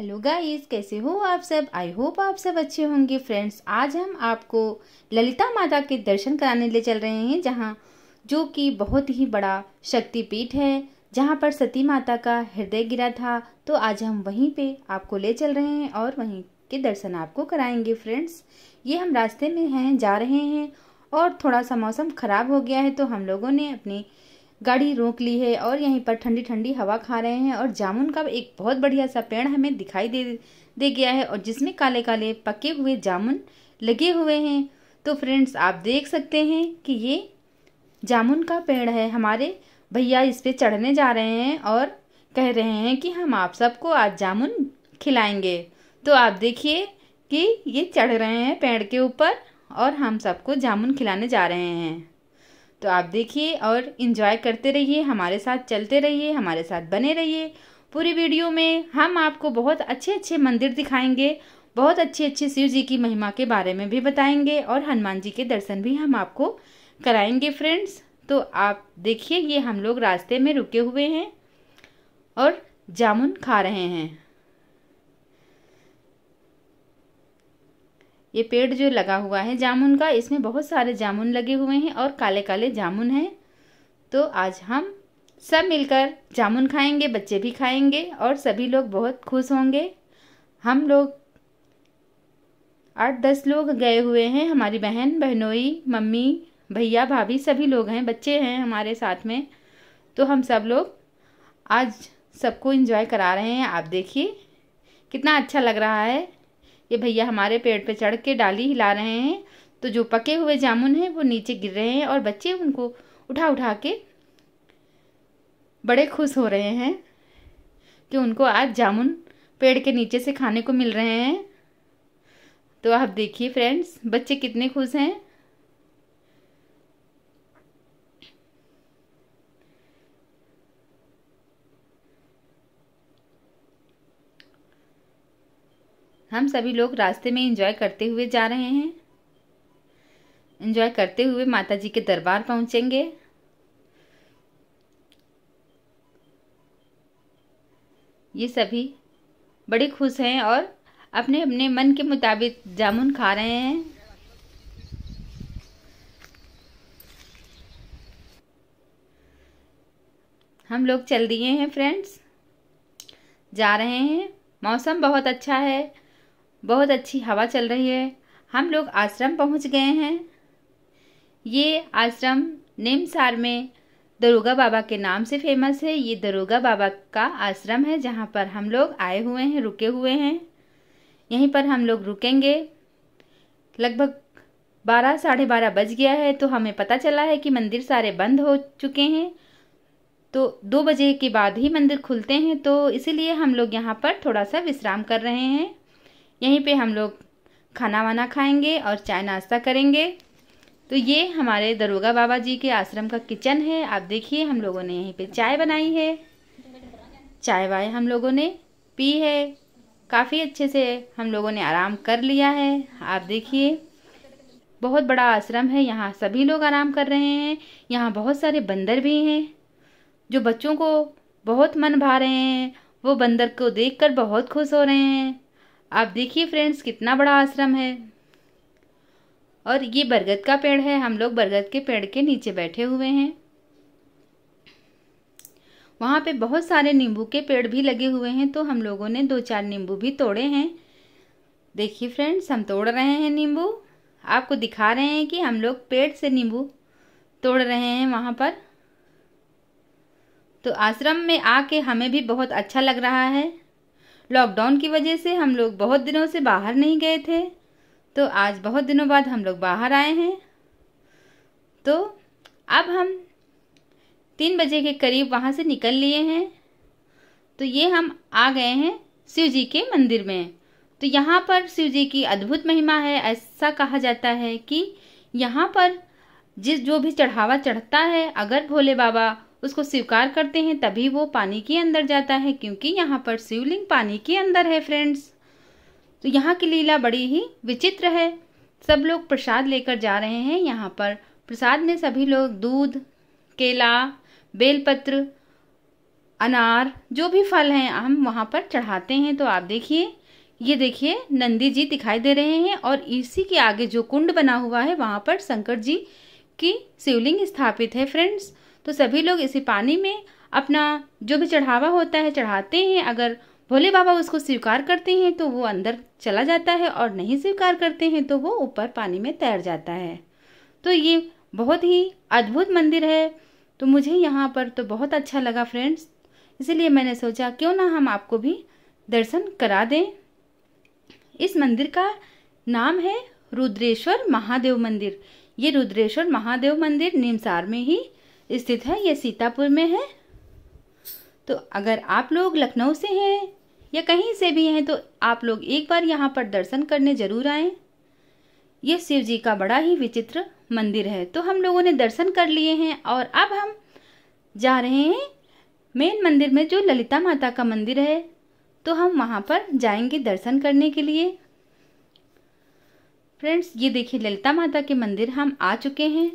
hello guys कैसे हो आप सब आई होप आप सब अच्छे होंगे फ्रेंड्स आज हम आपको ललिता माता के दर्शन कराने ले चल रहे हैं जहां जो कि बहुत ही बड़ा शक्तिपीठ है जहां पर सती माता का हृदय गिरा था तो आज हम वहीं पे आपको ले चल रहे हैं और वहीं के दर्शन आपको कराएंगे फ्रेंड्स ये हम रास्ते में हैं जा रहे हैं और थोड़ा सा मौसम ख़राब हो गया है तो हम लोगों ने अपनी गाड़ी रोक ली है और यहीं पर ठंडी ठंडी हवा खा रहे हैं और जामुन का एक बहुत बढ़िया सा पेड़ हमें दिखाई दे दे गया है और जिसमें काले काले पके हुए जामुन लगे हुए हैं तो फ्रेंड्स आप देख सकते हैं कि ये जामुन का पेड़ है हमारे भैया इस पर चढ़ने जा रहे हैं और कह रहे हैं कि हम आप सबको आज जामुन खिलाएंगे तो आप देखिए कि ये चढ़ रहे हैं पेड़ के ऊपर और हम सबको जामुन खिलाने जा रहे हैं तो आप देखिए और इन्जॉय करते रहिए हमारे साथ चलते रहिए हमारे साथ बने रहिए पूरी वीडियो में हम आपको बहुत अच्छे अच्छे मंदिर दिखाएंगे बहुत अच्छे अच्छे शिव जी की महिमा के बारे में भी बताएंगे और हनुमान जी के दर्शन भी हम आपको कराएंगे फ्रेंड्स तो आप देखिए ये हम लोग रास्ते में रुके हुए हैं और जामुन खा रहे हैं ये पेड़ जो लगा हुआ है जामुन का इसमें बहुत सारे जामुन लगे हुए हैं और काले काले जामुन हैं तो आज हम सब मिलकर जामुन खाएंगे बच्चे भी खाएंगे और सभी लोग बहुत खुश होंगे हम लोग आठ दस लोग गए हुए हैं हमारी बहन बहनोई मम्मी भैया भाभी सभी लोग हैं बच्चे हैं हमारे साथ में तो हम सब लोग आज सबको एंजॉय करा रहे हैं आप देखिए कितना अच्छा लग रहा है ये भैया हमारे पेड़ पे चढ़ के डाली हिला रहे हैं तो जो पके हुए जामुन हैं वो नीचे गिर रहे हैं और बच्चे उनको उठा उठा के बड़े खुश हो रहे हैं कि उनको आज जामुन पेड़ के नीचे से खाने को मिल रहे हैं तो आप देखिए फ्रेंड्स बच्चे कितने खुश हैं हम सभी लोग रास्ते में इंजॉय करते हुए जा रहे हैं इंजॉय करते हुए माता जी के दरबार पहुंचेंगे ये सभी बड़े खुश हैं और अपने अपने मन के मुताबिक जामुन खा रहे हैं हम लोग चल दिए हैं फ्रेंड्स जा रहे हैं मौसम बहुत अच्छा है बहुत अच्छी हवा चल रही है हम लोग आश्रम पहुंच गए हैं ये आश्रम नेमसार में दरोगा बाबा के नाम से फेमस है ये दरोगा बाबा का आश्रम है जहाँ पर हम लोग आए हुए हैं रुके हुए हैं यहीं पर हम लोग रुकेंगे लगभग बारह साढ़े बारह बज गया है तो हमें पता चला है कि मंदिर सारे बंद हो चुके हैं तो दो बजे के बाद ही मंदिर खुलते हैं तो इसीलिए हम लोग यहाँ पर थोड़ा सा विश्राम कर रहे हैं यहीं पे हम लोग खाना वाना खाएंगे और चाय नाश्ता करेंगे तो ये हमारे दरोगा बाबा जी के आश्रम का किचन है आप देखिए हम लोगों ने यहीं पे चाय बनाई है चाय वाय हम लोगों ने पी है काफ़ी अच्छे से हम लोगों ने आराम कर लिया है आप देखिए बहुत बड़ा आश्रम है यहाँ सभी लोग आराम कर रहे हैं यहाँ बहुत सारे बंदर भी हैं जो बच्चों को बहुत मन भा रहे हैं वो बंदर को देखकर बहुत खुश हो रहे हैं आप देखिए फ्रेंड्स कितना बड़ा आश्रम है और ये बरगद का पेड़ है हम लोग बरगद के पेड़ के नीचे बैठे हुए हैं वहाँ पे बहुत सारे नींबू के पेड़ भी लगे हुए हैं तो हम लोगों ने दो चार नींबू भी तोड़े हैं देखिए फ्रेंड्स हम तोड़ रहे हैं नींबू आपको दिखा रहे हैं कि हम लोग पेड़ से नींबू तोड़ रहे हैं वहाँ पर तो आश्रम में आके हमें भी बहुत अच्छा लग रहा है लॉकडाउन की वजह से हम लोग बहुत दिनों से बाहर नहीं गए थे तो आज बहुत दिनों बाद हम लोग बाहर आए हैं तो अब हम तीन बजे के करीब वहाँ से निकल लिए हैं तो ये हम आ गए हैं शिव जी के मंदिर में तो यहाँ पर शिव जी की अद्भुत महिमा है ऐसा कहा जाता है कि यहाँ पर जिस जो भी चढ़ावा चढ़ता है अगर भोले बाबा उसको स्वीकार करते हैं तभी वो पानी के अंदर जाता है क्योंकि यहाँ पर शिवलिंग पानी के अंदर है फ्रेंड्स तो यहाँ की लीला बड़ी ही विचित्र है सब लोग प्रसाद लेकर जा रहे हैं यहाँ पर प्रसाद में सभी लोग दूध केला बेलपत्र अनार जो भी फल हैं हम वहाँ पर चढ़ाते हैं तो आप देखिए ये देखिए नंदी जी दिखाई दे रहे हैं और इसी के आगे जो कुंड बना हुआ है वहाँ पर शंकर जी की शिवलिंग स्थापित है फ्रेंड्स तो सभी लोग इसी पानी में अपना जो भी चढ़ावा होता है चढ़ाते हैं अगर भोले बाबा उसको स्वीकार करते हैं तो वो अंदर चला जाता है और नहीं स्वीकार करते हैं तो वो ऊपर पानी में तैर जाता है तो ये बहुत ही अद्भुत मंदिर है तो मुझे यहाँ पर तो बहुत अच्छा लगा फ्रेंड्स इसलिए मैंने सोचा क्यों ना हम आपको भी दर्शन करा दें इस मंदिर का नाम है रुद्रेश्वर महादेव मंदिर ये रुद्रेश्वर महादेव मंदिर निमसार में ही स्थित है ये सीतापुर में है तो अगर आप लोग लखनऊ से हैं या कहीं से भी हैं तो आप लोग एक बार यहाँ पर दर्शन करने जरूर आए यह शिव जी का बड़ा ही विचित्र मंदिर है तो हम लोगों ने दर्शन कर लिए हैं और अब हम जा रहे हैं मेन मंदिर में जो ललिता माता का मंदिर है तो हम वहाँ पर जाएंगे दर्शन करने के लिए फ्रेंड्स ये देखिए ललिता माता के मंदिर हम आ चुके हैं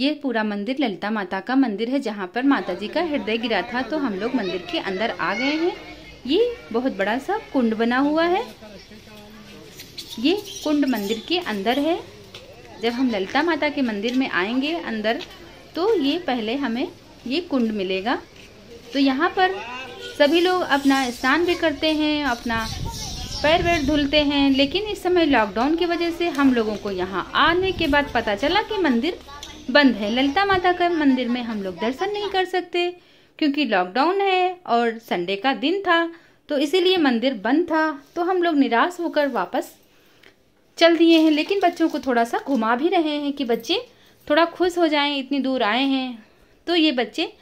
ये पूरा मंदिर ललिता माता का मंदिर है जहाँ पर माता जी का हृदय गिरा था तो हम लोग मंदिर के अंदर आ गए हैं ये बहुत बड़ा सा कुंड बना हुआ है ये कुंड मंदिर के अंदर है जब हम ललिता माता के मंदिर में आएंगे अंदर तो ये पहले हमें ये कुंड मिलेगा तो यहाँ पर सभी लोग अपना स्नान भी करते हैं अपना पैर वैर धुलते हैं लेकिन इस समय लॉकडाउन की वजह से हम लोगों को यहाँ आने के बाद पता चला कि मंदिर बंद है ललिता माता का मंदिर में हम लोग दर्शन नहीं कर सकते क्योंकि लॉकडाउन है और संडे का दिन था तो इसीलिए मंदिर बंद था तो हम लोग निराश होकर वापस चल दिए हैं लेकिन बच्चों को थोड़ा सा घुमा भी रहे हैं कि बच्चे थोड़ा खुश हो जाएं इतनी दूर आए हैं तो ये बच्चे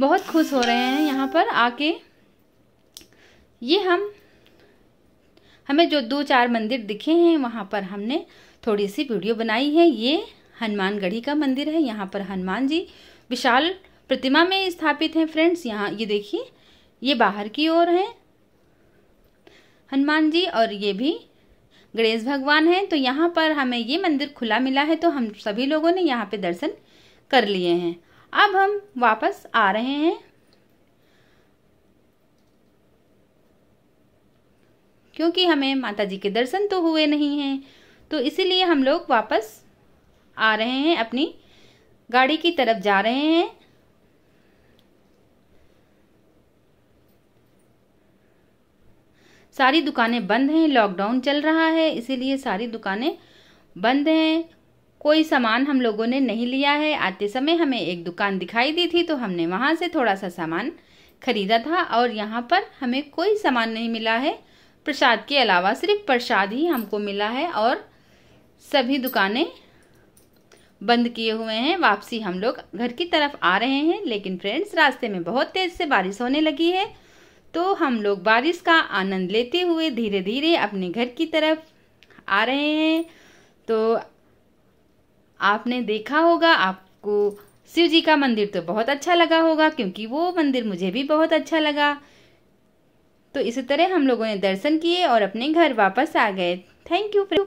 बहुत खुश हो रहे हैं यहाँ पर आके ये हम हमें जो दो चार मंदिर दिखे हैं वहाँ पर हमने थोड़ी सी वीडियो बनाई है ये हनुमानगढ़ी का मंदिर है यहाँ पर हनुमान जी विशाल प्रतिमा में स्थापित हैं फ्रेंड्स यहाँ ये देखिए ये बाहर की ओर है हनुमान जी और ये भी गणेश भगवान हैं तो यहाँ पर हमें ये मंदिर खुला मिला है तो हम सभी लोगों ने यहाँ पे दर्शन कर लिए हैं अब हम वापस आ रहे हैं क्योंकि हमें माता जी के दर्शन तो हुए नहीं हैं तो इसीलिए हम लोग वापस आ रहे हैं अपनी गाड़ी की तरफ जा रहे हैं सारी दुकानें बंद हैं लॉकडाउन चल रहा है इसीलिए सारी दुकानें बंद हैं कोई सामान हम लोगों ने नहीं लिया है आते समय हमें एक दुकान दिखाई दी थी तो हमने वहां से थोड़ा सा सामान खरीदा था और यहाँ पर हमें कोई सामान नहीं मिला है प्रसाद के अलावा सिर्फ प्रसाद ही हमको मिला है और सभी दुकानें बंद किए हुए हैं वापसी हम लोग घर की तरफ आ रहे हैं लेकिन फ्रेंड्स रास्ते में बहुत तेज़ से बारिश होने लगी है तो हम लोग बारिश का आनंद लेते हुए धीरे धीरे अपने घर की तरफ आ रहे हैं तो आपने देखा होगा आपको शिव जी का मंदिर तो बहुत अच्छा लगा होगा क्योंकि वो मंदिर मुझे भी बहुत अच्छा लगा तो इसी तरह हम लोगों ने दर्शन किए और अपने घर वापस आ गए थैंक यू